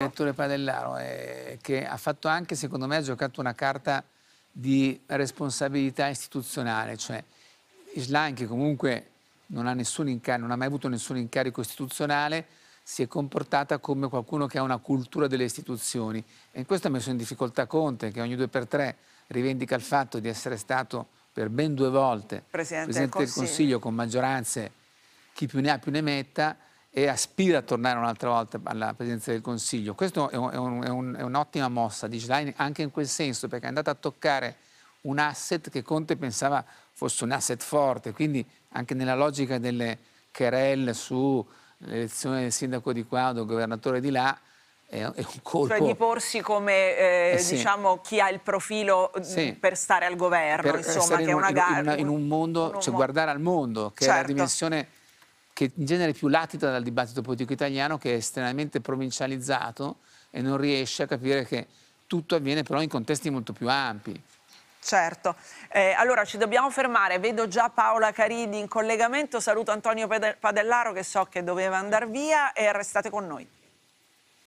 direttore Padellaro, eh, che ha fatto anche, secondo me, ha giocato una carta di responsabilità istituzionale, cioè Islan che comunque non ha, non ha, mai avuto nessun incarico istituzionale, si è comportata come qualcuno che ha una cultura delle istituzioni e in questo ha messo in difficoltà Conte che ogni due per tre rivendica il fatto di essere stato per ben due volte Presidente, Presidente del Consiglio. Consiglio con maggioranze chi più ne ha più ne metta e aspira a tornare un'altra volta alla presidenza del Consiglio. Questa è, un, è, un'ottima mossa di Gilaini anche in quel senso, perché è andata a toccare un asset che Conte pensava fosse un asset forte, quindi anche nella logica delle querelle sull'elezione del sindaco di qua o del governatore di là, è, un colpo. Cioè di porsi come eh, eh sì. diciamo, chi ha il profilo mm, sì. per stare al governo, per insomma, che è una gara. In, in, un mondo, un cioè mondo. guardare al mondo, che certo. è la certo. dimensione che in genere più latita dal dibattito politico italiano, che è estremamente provincializzato e non riesce a capire che tutto avviene però in contesti molto più ampi. Certo, eh, allora ci dobbiamo fermare, vedo già Paola Caridi in collegamento, saluto Antonio Padellaro che so che doveva andare via e restate con noi.